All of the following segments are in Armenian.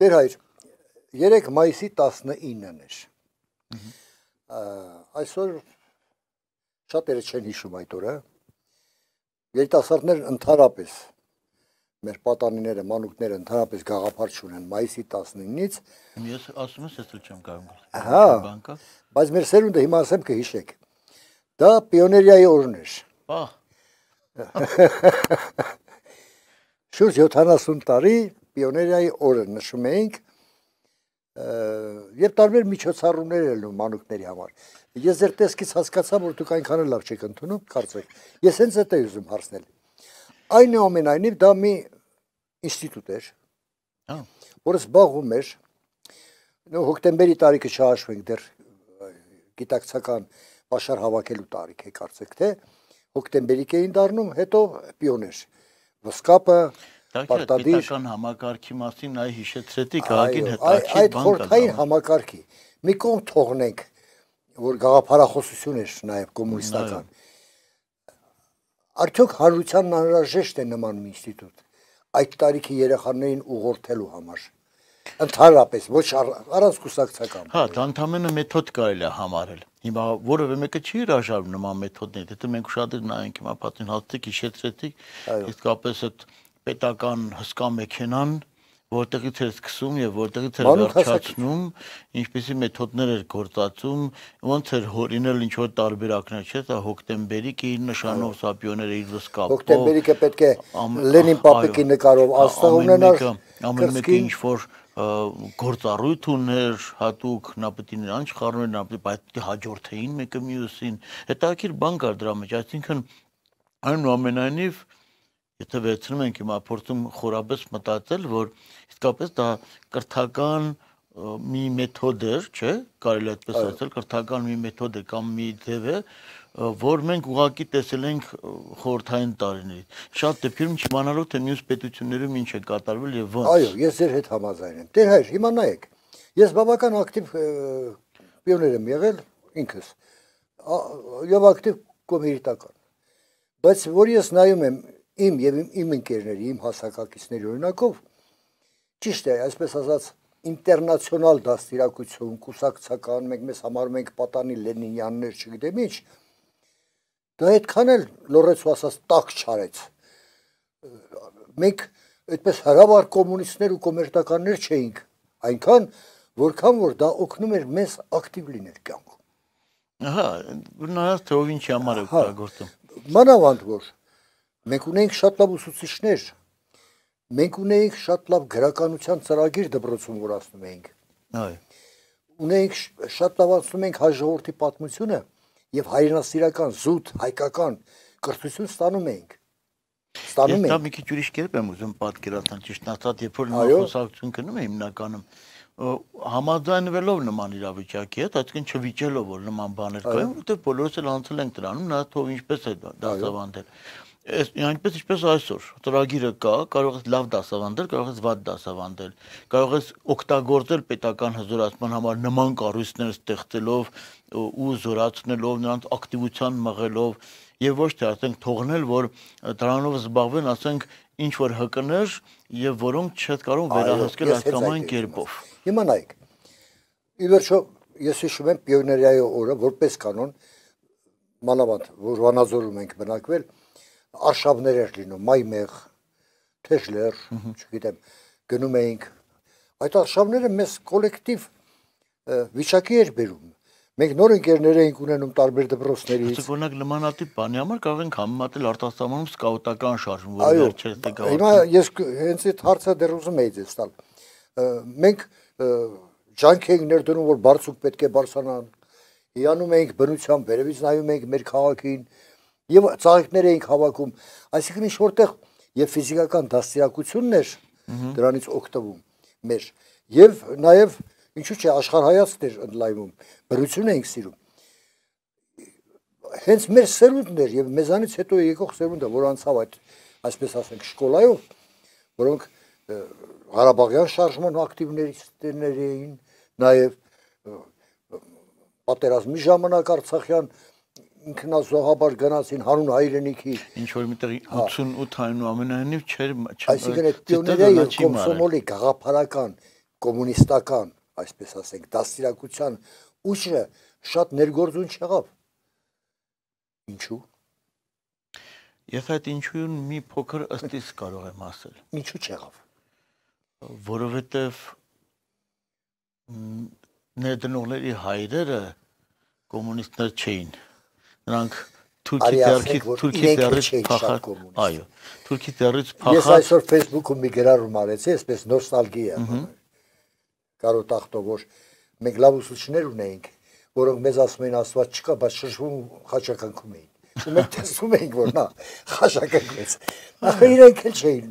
Տեր հայր, 3 մայիսի 19-ն էր։ Այսօր շատերը չեն հիշում այդ օրը։ Երիտասարդներն ընդհանրապես մեր պատանիները, մանուկները ընդհանրապես գաղափար չունեն մայիսի 19-ից։ Ես ասում եմ, ես էլ չեմ կարող գլխի։ Հա։ Բանկա։ Բայց մեր սերունդը հիմա ասեմ կհիշեք։ Դա պիոներիայի օրն էր։ Ահ։ Շուրջ 70 տարի պիոներայի օրը նշում էինք եւ տարբեր միջոցառումներ էլ ու մանուկների համար։ Ես ձեր տեսքից հասկացա, որ դուք այնքան լավ չեք ընդունում, կարծեք։ Ես հենց այդ էի ուզում հարցնել։ Այնուամենայնիվ դա մի ինստիտուտ էր, որը զբաղվում էր նո հոկտեմբերի տարիքը չհաշվենք դեռ գիտակցական պաշար հավաքելու տարիք է կարծեք թե հոկտեմբերի կային դառնում, հետո պիոներ, վսկապը, Պարտադիր պետական համակարգի մասին այ հիշեցրեցի քաղաքին հետաքրքիր բան կա։ Այդ խորթային համակարգի մի կողմ թողնենք, որ գաղափարախոսություն էր նաև կոմունիստական։ Արդյոք հանրությանն անհրաժեշտ է նման մի ինստիտուտ այդ տարիքի երեխաներին ուղղորդելու համար։ Ընդհանրապես ոչ առանց կուսակցական։ Հա, դա ընդամենը մեթոդ կարելի է համարել։ Հիմա որևէ մեկը չի հրաժարվում նման մեթոդներից, եթե մենք շատ նայենք հիմա պատին հաստիկ հիշեցրեցի, իսկապես այդ պետական հսկա մեքենան, որտեղից էր սկսում եւ որտեղից էր վերջացնում, ինչպիսի մեթոդներ էր գործածում, ոնց էր հորինել ինչ որ տարբերակներ, չէ՞, սա հոկտեմբերիկի նշանով սապիոները իր լսկապով։ Հոկտեմբերիկը պետք է Լենին պապիկի նկարով աստղ ունենար։ Ամեն մեկը ինչ որ գործառույթ ուներ հատուկ նա պետք է նրան չխառնեն, նա պետք է բայց պետք է հաջորդեին մեկը մյուսին։ Հետաքրքիր բան կար դրա մեջ, այսինքն այնուամենայնիվ այն եթե վերցնում ենք հիմա փորձում խորապես մտածել, որ իսկապես դա կրթական մի մեթոդ է, չէ՞, կարելի այդպես ասել, կրթական մի մեթոդ է կամ մի ձև է, որ մենք ուղակի տեսել ենք խորթային տարիներից։ Շատ դեպքերում չիմանալով թե մյուս պետություններում ինչ է կատարվել եւ ոնց։ Այո, ես ձեր հետ համաձայն եմ։ Տեր հայր, հիմա նայեք։ Ես բավական ակտիվ պիոներ եմ եղել ինքս։ Եվ ակտիվ կոմերիտական։ Բայց որ ես նայում եմ իմ եւ իմ, իմ ընկերների, իմ հասակակիցների օրինակով ճիշտ է, այսպես ասած, ինտերնացիոնալ դաստիարակություն, կուսակցական, մենք մեզ համարում ենք պատանի լենինյաններ, չգիտեմ ինչ, դա այդքան էլ լորեցու ասած տակ չարեց։ Մենք այդպես հրավար կոմունիստներ ու կոմերտականներ չէինք, այնքան որքան որ դա օգնում էր մեզ ակտիվ լինել կյանքում։ Ահա, նայած թե ով ինչի համար է օգտագործում։ Մանավանդ որ Մենք ունենք շատ լավ ուսուցիչներ, մենք ունենք շատ լավ գրականության ծրագիր դպրոցում, որ ասնում էինք։ Այո։ Ունենք շատ լավ ասում ենք հայ ժողովրդի պատմությունը եւ հայրենասիրական զուտ հայկական կրթություն ստանում էինք ստանում էին։ Ես դա մի քիչ ուրիշ կերպ եմ ուզում պատկերացնել, ճիշտ ասած, երբ որ նախոսակցություն գնում է հիմնականում համաձայնվելով նման իրավիճակի հետ, այսինքն չվիճելով որ նման բաներ կան, որտեղ բոլորս էլ անցել ենք դրանում, նա թող ինչպես է դասավանդել։ դա, Այս այնպես ինչպես այսօր ծրագիրը կա, կարող ես լավ դասավանդել, կարող ես վատ դասավանդել, կարող ես օգտագործել պետական հզորացման համար նման կառույցներ ստեղծելով ու զորացնելով նրանց ակտիվության մղելով եւ ոչ թե ասենք թողնել, որ դրանով զբաղվեն, ասենք ինչ որ հկներ եւ որոնք չեն կարող վերահսկել հասկանում կերպով։ Հիմա նայեք։ Ի վերջո ես հիշում եմ պիոներիայի օրը, որպես կանոն մանավանդ որ վանաձորում ենք բնակվել, որ արշավներ էր լինում, մայմեղ, թեժլեր, չգիտեմ, գնում էինք։ Այդ արշավները մեզ կոլեկտիվ վիճակի էր բերում։ Մենք նոր ընկերներ էինք ունենում տարբեր դպրոցներից։ Իսկ օրինակ նմանատիպ բանի համար կարող ենք համեմատել Արտասահմանում սկաուտական շարժում, որը վերջերս է գալիս։ Հիմա ես հենց այդ հարցը դեռ ուզում եի ձեզ տալ։ Մենք ջանք էինք ներդնում, որ բարձուկ պետք է բարձանան։ Հիանում էինք բնության վերևից նայում էինք մեր քաղաքին, եւ ծաղիկներ էինք հավաքում այսինքն ինչ որտեղ եւ ֆիզիկական դաստիարակությունն էր դրանից օգտվում մեր եւ նաեւ ինչու՞ չէ աշխարհայացն էր ընդլայնում բրություն էինք սիրում հենց մեր սերունդն էր եւ մեզանից հետո եկող սերունդը որ անցավ այդ այսպես ասենք շկոլայով որոնք Ղարաբաղյան շարժման ակտիվներներ էին նաեւ պատերազմի ժամանակ Արցախյան ինքնասողաբար գնացին հանուն հայրենիքի ինչ որ միտեղ 88 այնուամենայնիվ չէր այսինքն այդ պիոներերը կոմսոմոլի գաղափարական կոմունիստական այսպես ասենք դաստիարակության ուժը շատ ներգործուն չեղավ ինչու ես այդ ինչուն մի փոքր ըստիս կարող եմ ասել ինչու չեղավ որովհետև ներդնողների հայրերը կոմունիստներ չէին նրանք Թուրքի դերքի Թուրքի դերից փախար։ Այո։ Թուրքի դերից փախար։ Ես այսօր Facebook-ում մի գրառում արեցի, այսպես նոստալգիա։ Կարոտախտով որ մենք լավ ուսուցիչներ ունեինք, որոնք մեզ ասում էին աստված չկա, բայց շրջվում խաչակնքում էին։ Ու մենք տեսնում էինք, որ նա խաչակնքեց։ Ահա իրենք էլ չէին։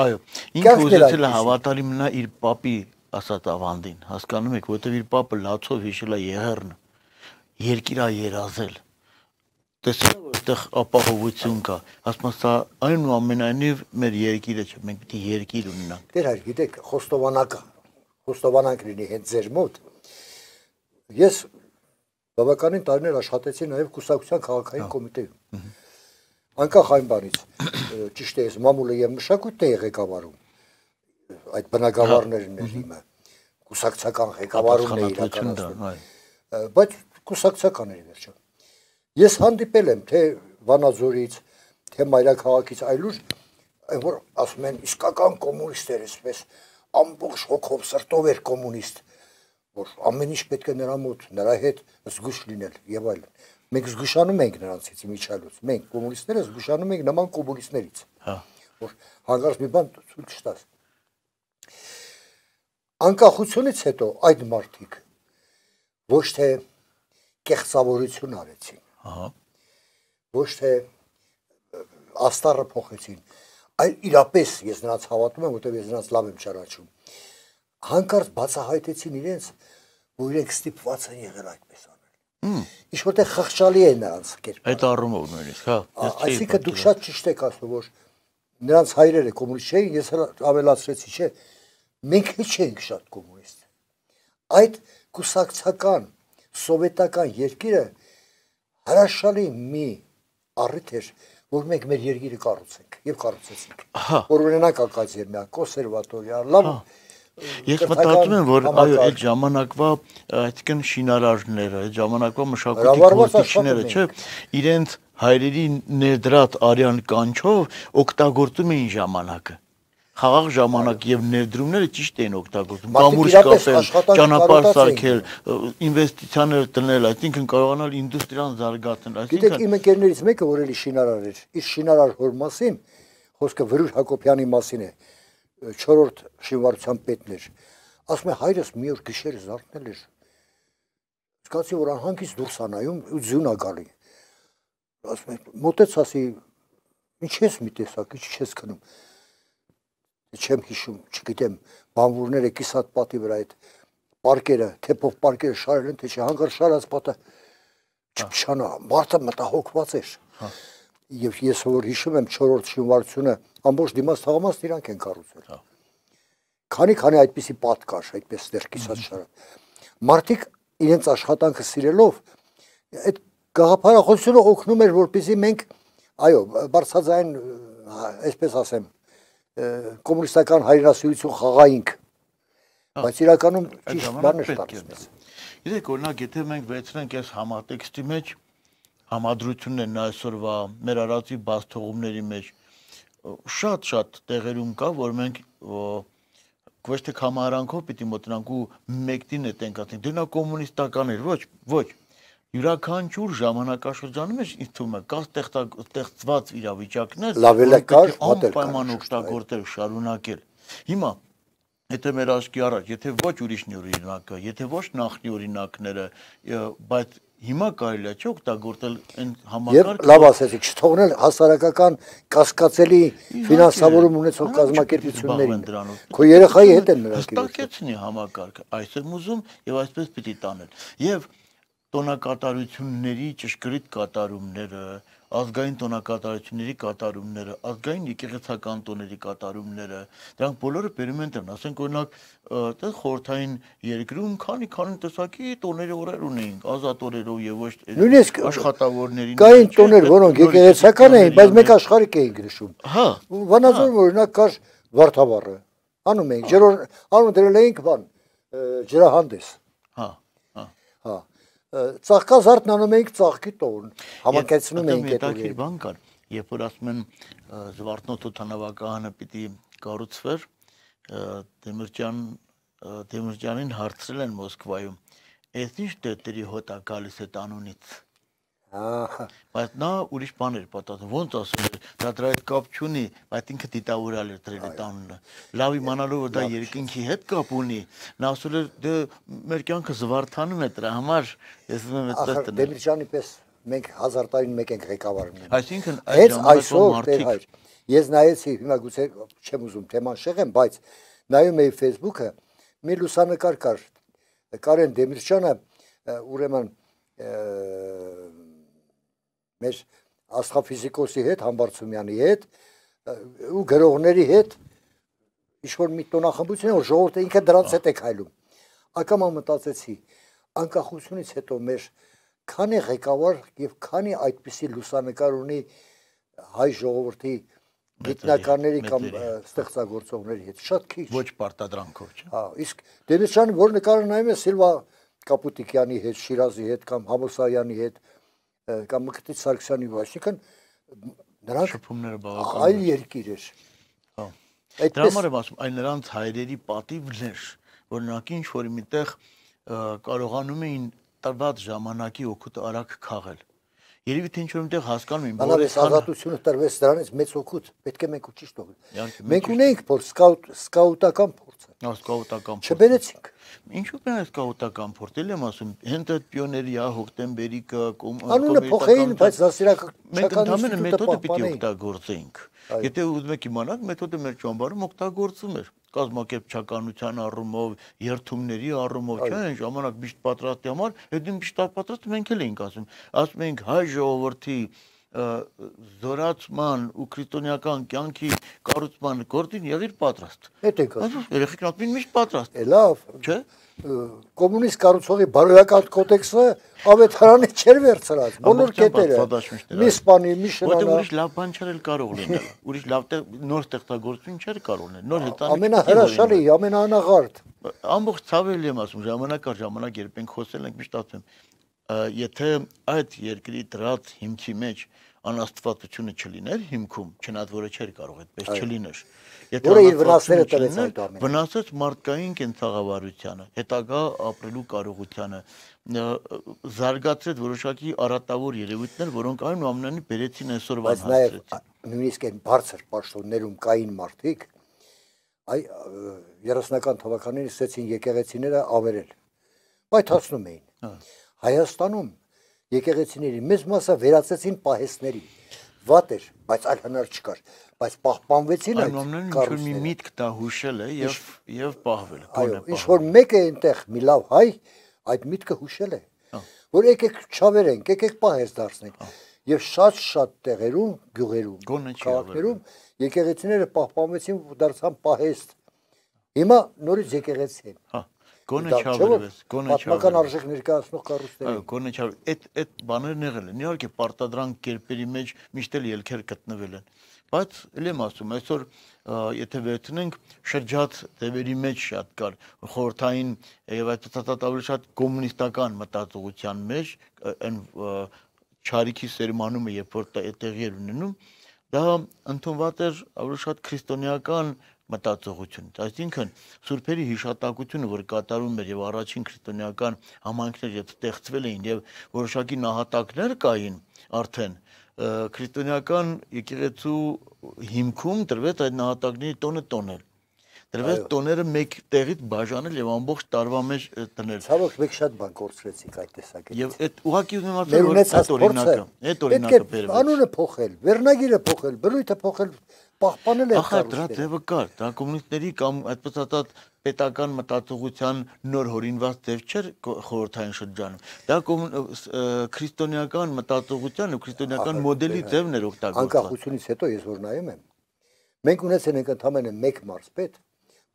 Այո։ Ինքը ուզեցել է հավատարիմ նա իր papi ասած ավանդին, հասկանում եք, որովհետև իր papը լացով հիշել է Եղեռնը։ Երկիրա երազել։ Ա տեսել որ այդտեղ ապահովություն կա ասում սա այնուամենայնիվ մեր երկիրը չէ մենք պիտի երկիր ունենանք դեր հայր գիտեք խոստովանակը խոստովանանք լինի հենց ձեր մոտ ես բավականին տարիներ աշխատեցի նաև կուսակցության քաղաքային հա։ կոմիտեում անկախ այն բանից ճիշտ է ես մամուլը եւ մշակույթն է ղեկավարում այդ բնակավարներն էր հա, իմը կուսակցական ղեկավարումն է իրականացնում բայց կուսակցական էր վերջում Ես հանդիպել եմ թե Վանաձորից, թե Մայրաքաղաքից այլուր, որ ասում են իսկական կոմունիստեր էսպես ամբողջ հոգով սրտով էր կոմունիստ, որ ամեն ինչ պետք է նրա մոտ, նրա հետ զգուշ լինել եւ այլն։ Մենք զգուշանում ենք նրանցից միջալուց։ Մենք կոմունիստները զգուշանում ենք նման կոմունիստներից։ Հա։ Որ հանկարծ մի բան ցույց չտաս։ Անկախությունից հետո այդ մարդիկ ոչ թե կեղծավորություն արեցին Ահա։ Ոչ թե աստառը փոխեցին, այլ իրապես ես նրանց հավատում եմ, որտեղ ես նրանց լավ եմ ճանաչում։ Հանկարծ բացահայտեցին իրենց, որ իրենք ստիպված են եղել այդպես անել։ Ինչ որտեղ խղճալի է նրանց կերպարը։ Այդ առումով նույնիսկ, հա։ Այսինքն դուք շատ ճիշտ եք ասում, որ նրանց հայրերը կոմունիստ չէին, ես ավելացրեցի, չէ։ Մենք էլ չենք շատ կոմունիստ։ Այդ կուսակցական սովետական երկիրը հրաշալի մի առիթ էր, որ մենք մեր երկիրը կառուցենք եւ կառուցեցինք։ Ահա։ Որ օրինակ ակադեմիա, կոնսերվատորիա, լավ։ Ես մտածում եմ, որ այո, այդ ժամանակվա այսինքն շինարարները, այդ ժամանակվա մշակույթի գործիչները, չէ, իրենց հայրերի ներդրած արյան կանչով օգտագործում էին ժամանակը խաղաղ ժամանակ եւ ներդրումները ճիշտ են օգտագործում, կամուրջ կապել, ճանապարհ սարքել, ինվեստիցիաներ տնել, այսինքն կարողանալ ինդուստրիան զարգացնել, այսինքն Գիտեք, իմ ընկերներից մեկը որ էլի շինարար էր, իր շինարար հոր մասին խոսքը Վրուժ Հակոբյանի մասին է, 4-րդ շինվարության պետն էր։ Ասում է հայրս մի օր գիշեր զարթնել էր։ Սկացի որ անհանգից դուրս է նայում ու ձյուն է գալի։ Ասում է մոտեց ասի, ի՞նչ ես մի տեսակ, ի՞նչ ես քնում չեմ հիշում, չգիտեմ, բանվորները կիսատ պատի վրա այդ պարկերը, թեփով պարկերը շարել են, թե չէ, հանգար շարած պատը չփշանա, մարդը մտահոգված էր։ հա։ Եվ ես որ հիշում եմ 4-րդ շինվարությունը, ամբողջ դիմաց թաղամասն իրանք են կառուցել։ հա։ Քանի քանի այդպիսի պատ կար, այդպես դեր կիսած շարած։ Մարդիկ իրենց աշխատանքը սիրելով այդ գաղափարախոսությունը օգնում էր, որպեսզի մենք այո, բարձրաձայն այսպես ասեմ, կոմունիստական հայրենասիրություն խաղայինք։ Բայց իրականում ճիշտ բանը շտարեցնեց։ Գիտեք, օրինակ, եթե մենք վերցնենք այս համատեքստի մեջ համադրություններն այսօրվա մեր արածի բաց թողումների մեջ շատ-շատ տեղերում կա, որ մենք ոչ թե համարանքով պիտի մտնանք ու մեկտին է տենք ասենք, դե նա կոմունիստական էր, ոչ, ոչ, յուրաքանչյուր ժամանակաշրջանի մեջ ինձ թվում է կա ստեղծված իրավիճակներ լավելակար անպայման օգտագործել շարունակել հիմա Եթե մեր աշկի առաջ, եթե ոչ ուրիշնի օրինակը, եթե ոչ նախնի օրինակները, բայց հիմա կարելի է չօգտագործել այն համակարգը։ Եվ լավ ասեցիք, չթողնել հասարակական կասկածելի ֆինանսավորում ունեցող կազմակերպություններին։ Քո երեխայի հետ են նրանք։ Հստակեցնի համակարգը, այս եմ ուզում եւ այսպես պիտի տանել։ Եվ տոնակատարությունների ճշգրիտ կատարումները, ազգային տոնակատարությունների կատարումները, ազգային եկեղեցական տոների կատարումները, դրանք բոլորը բերում են դրան, ասենք օրինակ, այդտեղ խորթային երկրում քանի քանի տեսակի տոների օրեր ունեինք, ազատ օրերով եւ ոչ նույնիսկ աշխատավորների։ Կային տոներ, որոնք եկեղեցական էին, բայց մեկ աշխարհիկ էին գրշում։ Հա։ Վանաձորում հա։ օրինակ կար Վարդավառը։ Անում էինք, հա։ ջրոր անում դրել էինք բան, ջրահանդես ծաղկա զարդն անում էինք ծաղկի տոն, համակեցնում էինք այդ ուրի։ Հետաքրքիր բան կար, երբ որ ասում են Զվարթնոց օտանավականը պիտի կառուցվեր, Դեմիրճան Դեմիրճանին հարցրել են Մոսկվայում։ Էս ի՞նչ դետերի հոտ է գալիս այդ անունից։ Ահա։ Բայց նա ուրիշ բան էր պատահում։ Ոնց ասում էր, դա դրա հետ կապ չունի, բայց ինքը դիտավորալ էր դրել այդ անունը։ Լավ իմանալով որ դա երկինքի հետ կապ ունի, նա ասել էր դե մեր կյանքը զվարթանում է դրա համար, ես ուզում եմ այդպես տնեմ։ Դեմիրճանի պես մենք 1000 տարին մեկ ենք ղեկավարում։ Այսինքն այդ ժամանակով մարդիկ Ես նայեցի, հիմա գուցե չեմ ուզում թեման շեղեմ, բայց նայում էի Facebook-ը, մի լուսանկար կար։ Կարեն Դեմիրճյանը ուրեմն մեր աստղաֆիզիկոսի հետ, Համբարձումյանի հետ ու գրողների հետ ինչ որ մի տոնախմբություն որ ժողովուրդը ինքը դրանց հետ է քայլում։ Ակամա մտածեցի, անկախությունից հետո մեր քանի ղեկավար եւ քանի այդպիսի լուսանկար ունի հայ ժողովրդի գիտնականների կամ հա։ ստեղծագործողների հետ շատ քիչ ոչ պարտադրանքով չէ հա իսկ դերեշան որ նկարը նայում է Սիլվա Կապուտիկյանի հետ Շիրազի հետ կամ Համոսայանի հետ կամ Մկրտիչ Սարգսյանի վաշիկան նրանք շփումները բավական այլ երկիր էր։ Հա։ Դրա համար եմ ասում, այն նրանց հայրերի պատիվն էր, որ նրանք ինչ որ միտեղ կարողանում էին տրված ժամանակի օգուտ արագ քաղել երևի թե ինչ-որ մտեղ հասկանում եմ, որ այս ազատությունը տրվեց դրանից մեծ օգուտ, պետք է մենք ու ճիշտ օգնենք։ Մենք ունենք փոր սկաուտ սկաուտական փորձը։ Նա սկաուտական փորձ։ Չբերեցինք։ Ինչու՞ կան այս սկաուտական փորձել եմ ասում, հենց այդ պիոների հա հոկտեմբերի կա կոմ Անունը փոխեին, բայց հասարակական մենք ընդամենը մեթոդը պիտի օգտագործենք։ Եթե ուզում եք իմանալ, մեթոդը մեր ճամբարում օգտագործում էր կազմակերպչականության առումով, երթումների առումով, չէ՞, այն ժամանակ միշտ պատրաստի համար, հետո միշտ պատրաստ մենք էլ էինք ասում, ասում ենք հայ ժողովրդի զորացման ու քրիստոնեական կյանքի կառուցման գործին եղիր պատրաստ։ Հետ եք ասում։ Երեխեքն ապին միշտ պատրաստ։ Է լավ, չէ՞։ Կոմունիստ կառուցողի բարոյական կոդեքսը ավետարանի չեր վերցրած։ Բոլոր կետերը։ Մի սպանի, մի շրանա։ Որտեղ ուրիշ լավ բան չեր կարող լինել։ Ուրիշ լավ տեղ նոր ստեղծագործություն չեր կարող լինել։ Նոր հետանիք։ Ամենահրաշալի, ամենաանաղարտ։ Ամբողջ ցավը եմ ասում, ժամանակ առ ժամանակ երբ ենք խոսել ենք միշտ ասում եմ եթե այդ երկրի դրած հիմքի մեջ անաստվածությունը չլիներ հիմքում, չնայած որը չէր կարող այդպես չլիներ։ Եթե որը իր վնասները տվեց այդ ամենը։ Վնասեց մարդկային կենցաղավարությունը, հետագա ապրելու կարողությունը, զարգացրեց որոշակի արատավոր երևույթներ, որոնք այնուամենայնիվ բերեցին այսօրվա հասցրեցին։ Բայց նաև նույնիսկ այն բարձր պաշտոններում կային մարդիկ, այ 30-ական թվականներին սկսեցին եկեղեցիները ավերել։ Բայց հացնում էին։ Հա Հայաստանում եկեղեցիների մեծ մասը վերացեցին պահեստների։ Վատ էր, բայց այլ հնար չկար, բայց պահպանվեցին այդ կարուսները։ Այնուամենայնիվ ինչ որ մի միտք դա հուշել է եւ եւ պահվել, գոնե պահվել։ Ինչ որ մեկ է այնտեղ մի լավ հայ այդ միտքը հուշել է, որ եկեք չավերենք, եկեք պահես դարձնենք։ Եվ շատ-շատ տեղերում, գյուղերում, քաղաքերում եկեղեցիները պահպանվեցին, դարձան պահեստ։ Հիմա նորից եկեղեցի են։ Հա Գոնե չավրվես, գոնե չավրվես։ Պատմական արժեք ներկայացնող կառույցները։ Այո, գոնե չավ։ Այդ այդ բաներն եղել են։ Իհարկե պարտադրանք կերպերի մեջ միշտ էլ ելքեր գտնվել են։ Բայց ել եմ ասում, այսօր եթե վերցնենք շրջած դեպերի մեջ շատ կար խորթային եւ այդ ցածատավի շատ կոմունիստական մտածողության մեջ այն չարիքի սերմանումը երբ որ տեղի էր ունենում դա ընդունված էր ավելի շատ քրիստոնեական մտածողությունից։ Այսինքն Սուրբերի հիշատակությունը, որ կատարում էր եւ առաջին քրիստոնեական համայնքներ եւ ստեղծվել էին եւ որոշակի նահատակներ կային արդեն քրիստոնեական եկեղեցու հիմքում տրվեց այդ նահատակների տոնը տոնել դրվեց տոները մեկ տեղից բաժանել եւ ամբողջ տարվա մեջ դնել։ Ցավոք մեկ շատ բան կորցրեցիք այդ տեսակետից։ Եվ այդ ուղակի ուզում եմ ասել, որ այդ օրինակը, այդ օրինակը բերվել։ Անունը փոխել, վերնագիրը փոխել, բնույթը փոխել, պահպանել է կարծես։ Ահա դրա ձևը կար, դա կոմունիստների կամ այդպես ասած պետական մտածողության նոր հորինված ձև չէր խորհրդային շրջանում։ Դա քրիստոնեական մտածողության ու քրիստոնեական մոդելի դե, ձևն էր օգտագործվում։ Անկախությունից հետո ես որ նայում եմ, մենք ունեցել ենք ընդամենը մեկ մարզպետ,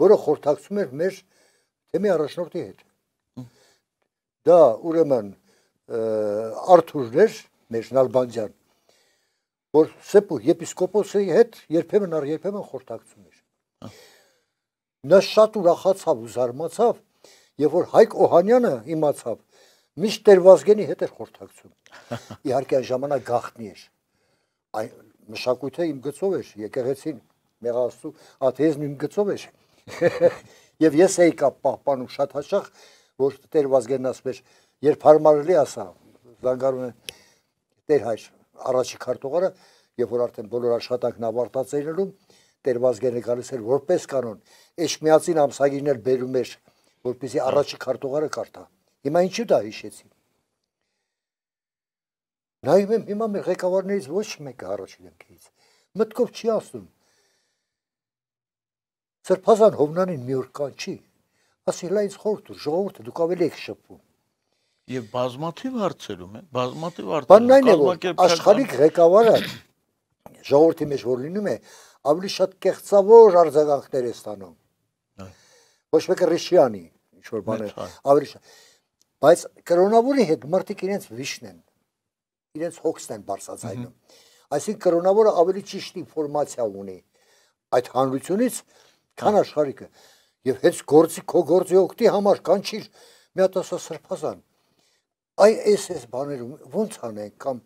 որը խորթակցում էր մեր թեմի առաջնորդի հետ։ Դա ուրեմն Արթուրն էր, մեր Նալբանդյան, որ սեպու եպիսկոպոսի հետ երբեմն առ երբեմն խորթակցում էր։ Նա շատ ուրախացավ ու զարմացավ, եւ որ Հայկ Օհանյանը իմացավ, միշտ Տերվազգենի հետ էր խորթակցում։ Իհարկե այն ժամանակ գախտնի էր։ Այն մշակույթը իմ գծով էր, եկեղեցին, մեղաստու, աթեիզմը իմ գծով էր։ Ա, Եվ ես էի կապ պահպանում շատ հաճախ, որ Տեր Վազգենն ասում էր, երբ հարմարելի ասա, զանգարում են Տեր հայր առաջի քարտուղարը, երբ որ արդեն բոլոր աշխատանքն ավարտած էր լինում, Տեր Վազգենը գալիս էր որպես կանոն, Էշմիածին ամսագիրն էլ բերում էր, որպեսզի առաջի քարտուղարը կարտա։ Հիմա ինչու դա հիշեցի։ Նայում եմ հիմա մեր ղեկավարներից ոչ մեկը առաջի դեմքից։ Մտքով չի ասում Սրբազան Հովնանին մի օր կանչի, ասի լա ինձ խորտ ու ժողովուրդը դուք ավելի եք շփվում։ Եվ բազմաթիվ հարցերում է, բազմաթիվ հարցերում։ Աշխարհիկ ղեկավարը ժողովրդի մեջ որ լինում է, ավելի շատ կեղծավոր արձագանքներ է ստանում։ Ոչ մեկը ռեշիանի, ինչ որ բան է, ավելի շատ։ Բայց կրոնավորի հետ մարդիկ իրենց վիշն են։ Իրենց հոգսն են բարձրացնում։ Այսինքն կրոնավորը ավելի ճիշտ ինֆորմացիա ունի այդ հանրությունից, քան հա։ աշխարհիկը եւ հենց գործի քո գործի օգտի համար կանչիր մի հատ ասա սրբազան այ էս էս բաներում ո՞նց անենք կամ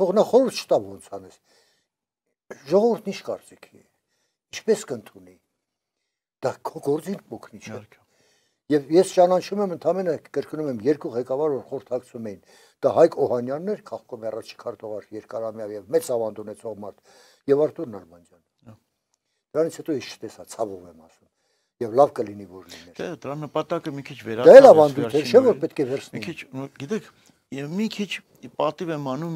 թողնախորը չտա ո՞նց անես ժողովուրդն ի՞նչ կարծիքի ինչպես կընդունի դա քո գործին փոքնի չէ Եվ ես ճանաչում եմ ընդհանրապես կրկնում եմ երկու ղեկավար որ խորհրդակցում էին։ Դա Հայկ Օհանյանն էր, քաղաքոմ առաջի քարտուղար Երկարամյավ եւ մեծ ավանդ ունեցող մարդ, եւ Արտուր Նարմանդյան։ Դրանից հետո ես չտեսա, ցավով եմ ասում եւ լավ կլինի որ լիներ։ Դե դրա նպատակը մի քիչ վերացնել։ Դա դե լավ անդուտ է, դե չէ՞ որ պետք է վերցնի։ Մի քիչ, գիտեք, եւ մի քիչ պատիվ եմ անում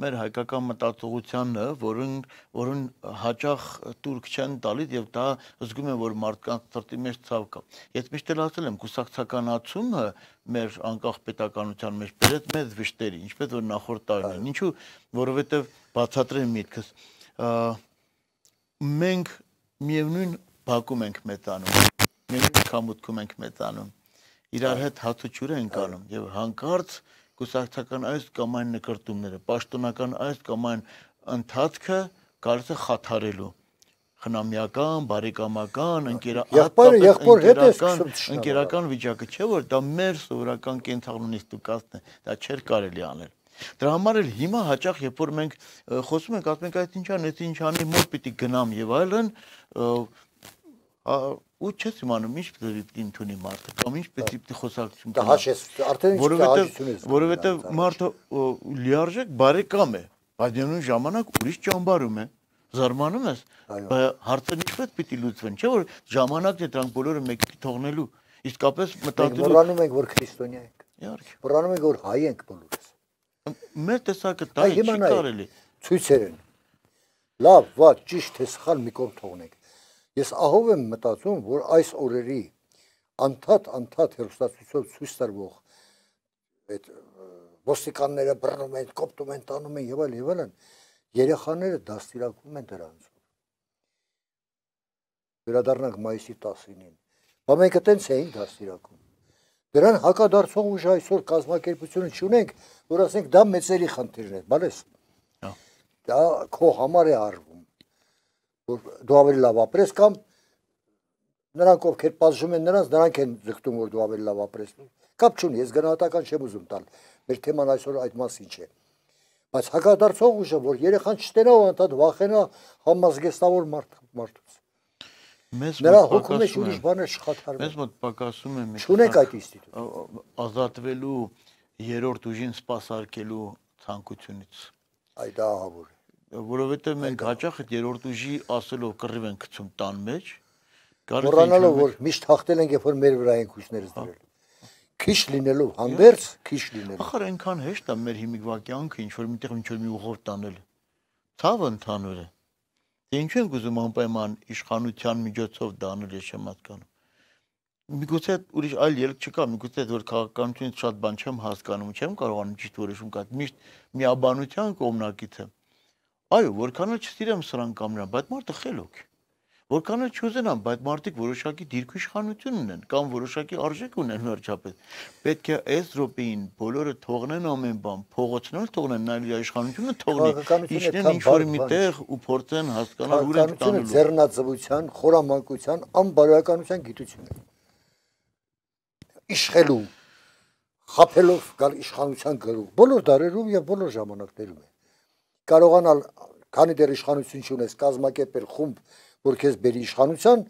մեր հայկական մտածողությանը, որն որն հաճախ турք չեն տալիս եւ դա զգում եմ որ մարդկանց ծրտի մեջ ցավ կա։ Ես միշտ էլ ասել եմ կուսակցականացումը մեր անկախ պետականության մեջ բերեց մեծ վշտերի, ինչպես որ նախորդ տարին։ Ինչու, որովհետեւ բացատրեմ միտքս, մենք միևնույն բակում ենք մետանում, միևնույն կամուտքում ենք մետանում, իրար հետ հատուչուր ենք անում և հանկարծ կուսակցական այս կամ այն նկրտումները, պաշտոնական այս կամ այն ընթացքը կարծ է խաթարելու խնամիական, բարեկամական, ընկերական, ընկերական վիճակը չէ, որ դա մեր սովորական կենթաղնունից դուկացն է, դա չէր կարելի անել։ Դրա համար էլ հիմա հաճախ երբ որ մենք խոսում ենք, ասում ենք այդ ինչ ան, այդ ինչ անի մոտ պիտի գնամ եւ այլն, ու չես իմանում ինչ պետք է պիտի ընդունի մարդը կամ ինչ պետք է խոսակցություն դա հաշես արդեն ինչ հաշություն ես որովհետեւ մարդը լիարժեք բարեկամ է բայց դե նույն ժամանակ ուրիշ ճամբարում է զարմանում ես հարցը ինչ պետք պիտի լուծվեն չէ որ ժամանակն է դրանք բոլորը մեկի թողնելու իսկապես մտածելու մռանում ենք որ քրիստոնյա ենք իհարկե մռանում ենք որ հայ ենք բոլորս Մեր տեսակը դա է, չի կարելի։ Ցույցեր են։ Լավ, վատ, ճիշտ է, սխալ մի կողմ թողնենք։ Ես ահով եմ մտածում, որ այս օրերի անթատ-անթատ հերոստացույցով ցույց տրվող այդ ոստիկանները բռնում են, կոպտում են, տանում են եւ այլ եւ այլն, երեխաները դաստիարակվում են դրանցով։ Վերադառնանք մայիսի 19-ին։ Բայց մենք այտենց էինք դաստիարակում։ Դրան հակադարձող ուժ այսօր կազմակերպությունը չունենք, որ ասենք դա մեծերի խնդիրն է, բալես։ Դա քո համար է արվում, որ դու ավելի լավ ապրես կամ նրանք ովքեր պատժում են նրանց, նրանք են ձգտում որ դու ավելի լավ ապրես։ Կապ չունի, ես գնահատական չեմ ուզում տալ։ Մեր թեման այսօր այդ մասին չէ։ Բայց հակադարձող ուժը, որ երեխան չտենա ու անդադ վախենա համազգեստավոր մարդ մարդուց։ Մեզ նրա հոգու մեջ ուրիշ բաներ չխաթարվում։ Մեզ մոտ պակասում է մի։ Չունենք այդ ինստիտուտ։ Ազատվելու երրորդ ուժին սпасարկելու ցանկությունից։ Այդ ահավոր է։ Որովհետև մենք հաճախ այդ երրորդ ուժի ասելով կռիվ ենք գցում տան մեջ։ Մոռանալով որ միշտ հաղթել ենք, երբ որ մեր վրա են քույրներս դրել քիչ լինելով հանդերձ քիչ լինել։ Ախր այնքան հեշտ է մեր հիմիկվա կյանքը ինչ որ միտեղ ինչ որ մի ուղով տանել։ Ցավը ընդհանուր է։ Դե ինչու ենք ուզում անպայման իշխանության միջոցով դա անել ես չեմ հասկանում։ Միգուցե ուրիշ այլ ելք չկա, միգուցե որ քաղաքականությունից շատ բան չեմ հասկանում, չեմ կարողանում ճիշտ որոշում կայացնել, միշտ միաբանության կողմնակից եմ։ Այո, որքան էլ չսիրեմ սրանք կամ նրան, բայց մարդը խելոք է որքան էլ չուզենան, բայց մարդիկ որոշակի դիրքիշխանություն ունեն կամ որոշակի արժեք ունեն վերջապես։ Պետք է այս րոպեին բոլորը թողնեն ամեն բան, փողոցնել թողնեն, նայել իշխանությունը թողնի, իջնեն ինչ-որ միտեղ ու փորձեն հասկանալ ուր են տանելու։ Ձեռնածվության, խորամանկության, անբարոյականության գիտությունը։ Իշխելու խափելով գալ իշխանության գրու բոլոր դարերում եւ բոլոր ժամանակներում է կարողանալ քանի դեռ իշխանություն չունես կազմակերպել խումբ որ քեզ բերի իշխանության,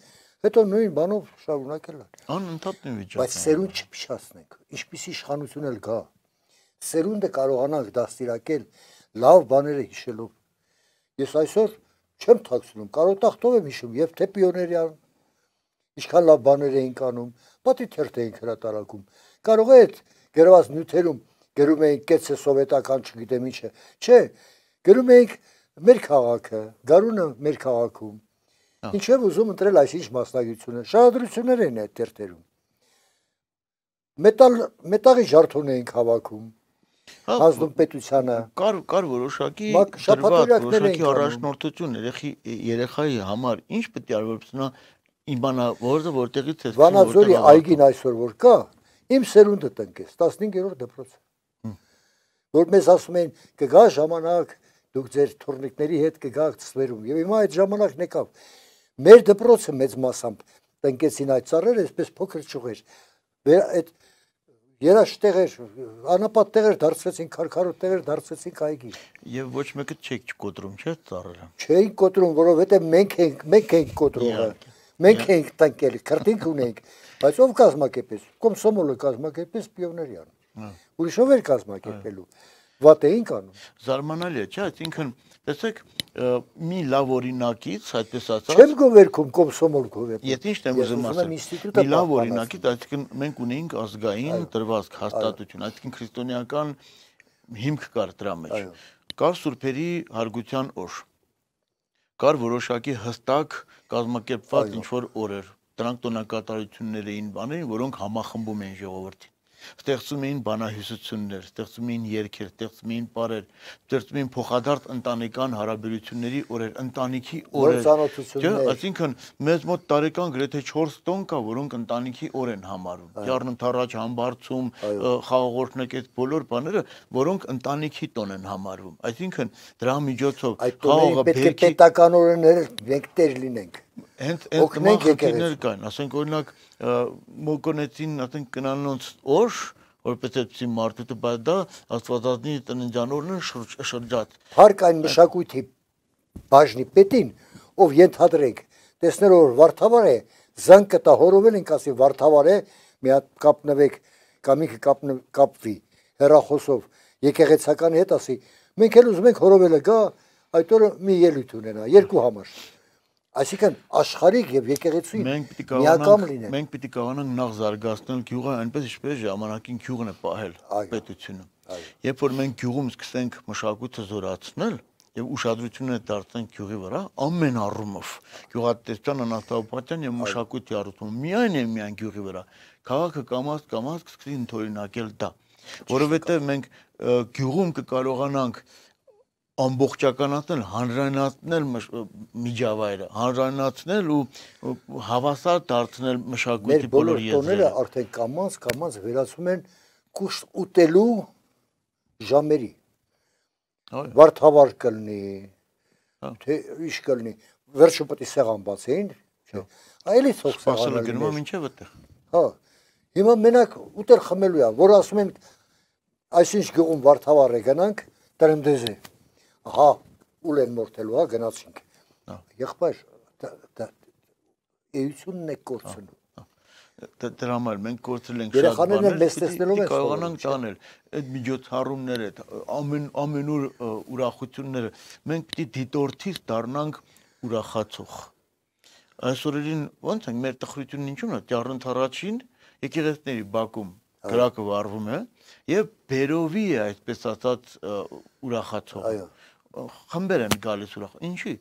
հետո նույն բանով շարունակել են։ Անընդհատ նույն վիճակը։ Բայց սերունդ չփչացնենք։ Ինչպիսի իշխանություն էլ գա։ Սերունդը կարողանանք դաստիարակել լավ բաները հիշելով։ Ես այսօր չեմ թաքցնում, կարոտախտով եմ հիշում եւ թե պիոներյան, ինչքան լավ բաներ էինք անում, պատի թերթ էինք հրատարակում։ Կարող է այդ գրված նյութերում գրում էինք կեցը սովետական, չգիտեմ ինչը։ Չէ, գրում էինք մեր քաղաքը, գարունը մեր քաղաքում, ինչև ուզում ընտրել այս ինչ մասնագիտությունը։ Շահադրություններ էին այդ դերտերում։ Մետալ մետաղի ջարդուն էինք հավաքում։ Ազդում պետությանը։ Կար կար որոշակի որոշակի առաջնորդություն երեխի երեխայի համար ինչ պետք է արվորպես նա իմանա որը որտեղից է Վանաձորի այգին այսօր որ կա իմ սերունդը տնկես 15-րդ դպրոց որ մեզ ասում էին կգա ժամանակ դուք ձեր թորնիկների հետ կգաք ծվերում եւ հիմա այդ ժամանակն եկավ Մեր դպրոցը մեծ մասամբ տնկեցին այդ ծառերը, այսպես փոքր ճյուղեր։ Այդ երաշտեղեր, անապատ տեղեր դարձրեցին, քարքարոտ տեղեր դարձրեցին կայգի։ Եվ ոչ մեկը չեք չկոտրում, չէ՞ ծառերը։ Չէին կոտրում, որովհետև մենք ենք, մենք ենք կոտրողը։ Մենք ենք տնկել, քրտինք ունենք, բայց ով կազմակերպես։ Կոմսոմոլը կազմակերպես Պիոներյան։ հա։ Ուրիշով էր կազմակերպելու։ հա։ Վատ էին կանում։ Զարմանալի է, չէ՞, այսինքն Տեսեք, մի լավ օրինակից, այդպես ասած, Չեմ գովերքում կոմսոմոլ գովերք։ Եթե ինչն եմ ուզում ասել, մի լավ օրինակից, այսինքն մենք ունենք ազգային դրվածք, հաստատություն, այսինքն քրիստոնեական հիմք կար դրա մեջ։ Կար Սուրբերի հարգության օր։ Կար որոշակի հստակ կազմակերպված ինչ որ օրեր։ Դրանք տոնակատարություններ էին, բաներ, որոնք համախմբում են ժողովրդին ստեղծում էին բանահյուսություններ, ստեղծում էին երկեր, ստեղծում էին պարեր, ստեղծում էին փոխադարձ ընտանեկան հարաբերությունների օրեր, ընտանիքի օրեր։ Չէ, դե, այսինքն մեզ մոտ տարեկան գրեթե 4 տոն կա, որոնք ընտանիքի օր են համարում։ Ճառնթարաջ, համբարձում, խաղողորթնեք այդ բոլոր բաները, որոնք ընտանիքի տոն են համարվում։ Այսինքն դրա միջոցով խաղողը պետք է պետականորեն մենք տեր լինենք հենց այդ նման խնդիրներ կան, ասենք օրինակ մոկոնեցին, ասենք կնանոնց օր, որպես այդպեսի մարդուտը, բայց դա աստվածածնի տնջանորն շրջած։ Հարկ այն մշակույթի բաժնի պետին, ով ենթադրենք, տեսնելով որ վարդավար է, զանգ կտա հորովել ենք ասի վարդավար է, մի հատ կապնվեք, կամ ինքը կապվի հերախոսով եկեղեցականի հետ ասի, մենք էլ ուզում ենք հորովելը գա, այդ օրը մի ելույթ ունենա, երկու համար։ Այսինքն աշխարհիկ եւ եկեղեցուի միակամ լինեն։ Մենք պիտի կարողանանք նախ զարգացնել գյուղը այնպես ինչպես ժամանակին գյուղն է պահել պետությունը։ Երբ որ մենք գյուղում սկսենք մշակույթը զորացնել եւ ուշադրությունը դարձնենք գյուղի վրա ամեն առումով, գյուղատնտեսության, անասնապահության եւ մշակույթի առումով, միայն եւ միայն գյուղի վրա, քաղաքը կամած կամած կսկսի ընդօրինակել դա, որովհետեւ մենք գյուղում կկարողանանք կա ամբողջականացնել, հանրանացնել միջավայրը, հանրանացնել ու հավասար դարձնել մշակույթի բոլոր եզրերը։ Մեր բոլոր տոները արդեն կամած կամած վերացում են կուշտ ուտելու ժամերի։ Վարդավար կլնի, հա։ թե ինչ կլնի, վերջը պետք է սեղան բացեին, չէ։ հա։ Այլի թող սեղանը գնում է մինչև այդտեղ։ Հա։ Հիմա մենակ ուտել խմելու է, որ ասում են այսինչ գյուղում վարդավար է գնանք, տրեմդեզ է։ Հա ահա ուլ են մորթելու, հա գնացինք։ Եղբայր, դա էությունն է կորցնում դրա համար մենք կորցրել ենք շատ բաներ։ Երեխաները մեզ տեսնելով են կարողանանք ճանել այդ միջոցառումները, ամեն ամենուր ուրախությունները։ Մենք պիտի դիտորդից դառնանք ուրախացող։ Այսօրերին ո՞նց են մեր տխրությունն ինչու՞ն է։ Ճառընդ առաջին եկեղեցիների Բաքում գրակը վառվում է եւ բերովի է այսպես ասած ուրախացող։ Այո խմբեր են գալիս ուրախ։ Ինչի՞։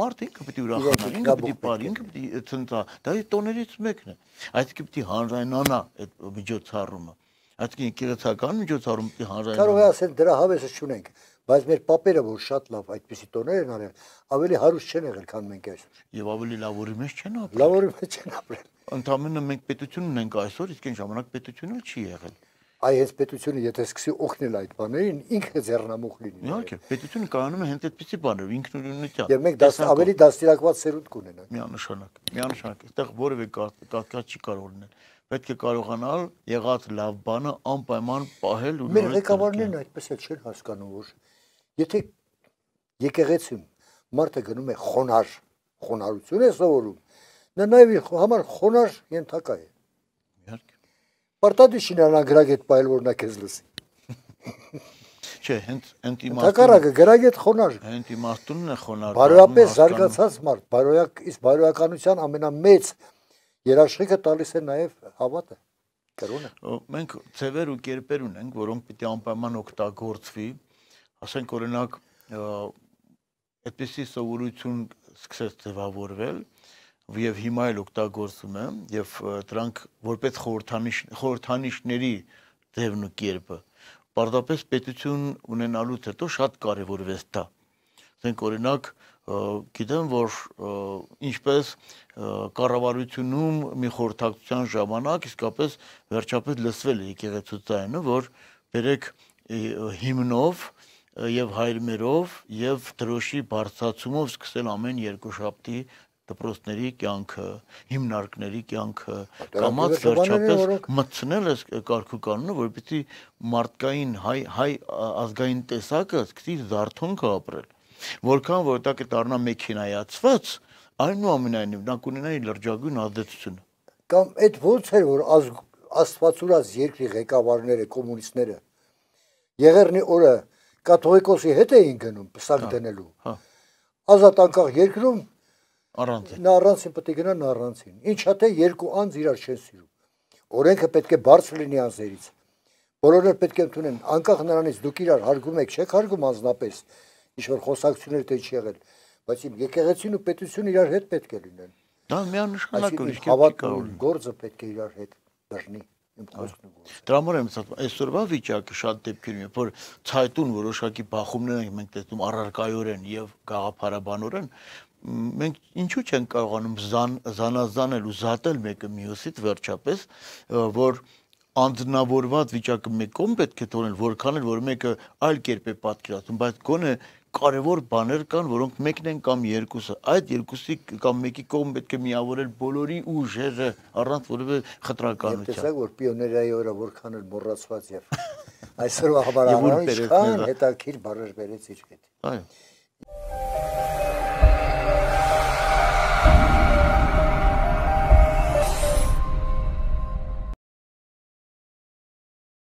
Մարդը ինքը պիտի ուրախանա, ինքը պիտի բարի, ինքը պիտի ցնտա։ Դա իր տոներից մեկն է։ Այսինքն պիտի հանրայնանա այդ միջոցառումը։ Այսինքն գեղեցական միջոցառում պիտի հանրայնանա։ Կարող է ասել դրա հավեսը չունենք, բայց մեր papերը որ շատ լավ այդպիսի տոներ են արել, ավելի հարուստ չեն եղել, քան մենք այսօր։ Եվ ավելի լավորի մեջ չեն ապրել։ Լավորի մեջ չեն ապրել։ Ընդամենը մենք պետություն ունենք այսօր, իսկ այն ժամանակ պետությունը չի եղել հայ հենց պետությունը եթե սկսի օգնել այդ բաներին, ինքը ձեռնամուխ լինի։ Իհարկե, պետությունը կարանում է հենց այդպիսի բաներ, ինքնուրույնության։ Եվ մենք դաս ավելի դաստիարակված սերունդ կունենանք։ Միանշանակ, միանշանակ, այդտեղ որևէ կատկած չի կարող լինել։ Պետք է կարողանալ եղած լավ բանը անպայման պահել ու նորից։ Մեր ղեկավարներն այդպես էլ չեն հասկանում, որ եթե եկեղեցում մարդը գնում է խոնար, խոնարհություն է սովորում, նա նաև համար խոնար ենթակա է։ Պարտադիր չնանա գրագետ պայել որ նա քեզ լսի։ Չէ, հենց հենց իմաստուն։ Հակառակը գրագետ խոնար։ Հենց իմաստունն է խոնար։ Բարոյապես զարգացած մարդ, բարոյակ, իսկ բարոյականության ամենամեծ երաշխիքը տալիս է նաև հավատը, կրոնը։ Մենք ծևեր ու կերպեր ունենք, որոնք պիտի անպայման օգտագործվի, ասենք օրինակ այդպիսի սովորություն սկսեց ձևավորվել, եւ հիմա էլ օգտագործում եմ եւ դրանք որպես խորհրդանիշ խորհրդանիշների ձևն ու կերպը բարդապես պետություն ունենալուց հետո շատ կարևորվեց դա ասենք օրինակ գիտեմ որ ինչպես կառավարությունում մի խորհրդակցության ժամանակ իսկապես վերջապես լսվել է եկեղեցուցայինը որ բերեք հիմնով եւ հայրմերով եւ դրոշի բարձացումով սկսել ամեն երկու շաբթի դպրոցների կյանքը, հիմնարկների կյանքը, կամած վերջապես մտցնել այս կարգուկանոնը, որպեսզի մարդկային հայ հայ ազգային տեսակը սկսի զարթոնքը ապրել։ Որքան որ դա կդառնա մեքենայացված, այնուամենայնիվ նա կունենա լրջագույն ազդեցություն։ Կամ այդ ո՞նց էր որ ազգ աստվածուրած երկրի ղեկավարները կոմունիստները եղերնի օրը կաթողիկոսի հետ էին գնում պսակ հա, դնելու։ Հա ազատ անկախ երկրում Առանցին։ Նա առանցին պետք է գնա նա առանցին։ Ինչա թե երկու անձ իրար չեն սիրում։ Օրենքը պետք է բարձր լինի անձերից։ Բոլորը պետք է ընդունեն, անկախ նրանից դուք իրար հարգում եք, չեք հարգում անձնապես, ինչ որ խոսակցություններ թե չի եղել, բայց իմ եկեղեցին ու պետությունը իրար հետ պետք է լինեն։ Դա միանշանակ ուրիշ կերպ կարող է։ Գործը պետք է իրար հետ բռնի։ հա։ Դրա համար եմ ասում, այսօրվա վիճակը շատ դեպքերում է, որ ցայտուն որոշակի բախումներ ենք մենք տեսնում առարկայորեն եւ գաղափարաբանորեն, մենք ինչու չենք կարողանում զան, զանազանել ու զատել մեկը մյուսից վերջապես, որ անձնավորված վիճակը մեկ կողմ պետք է թողնել, որքան էլ որ մեկը այլ կերպ է պատկերացնում, բայց գոնե կարևոր բաներ կան, որոնք մեկն են կամ երկուսը։ Այդ երկուսի կամ մեկի կողմ պետք է միավորել բոլորի ուժերը առանց որևէ խտրականության։ Ես տեսա, որ պիոներայի օրը որքան էլ մոռացված եւ այսօրվա հաբարանում չկան հետաքրքիր բառեր բերեց իր հետ։ Այո։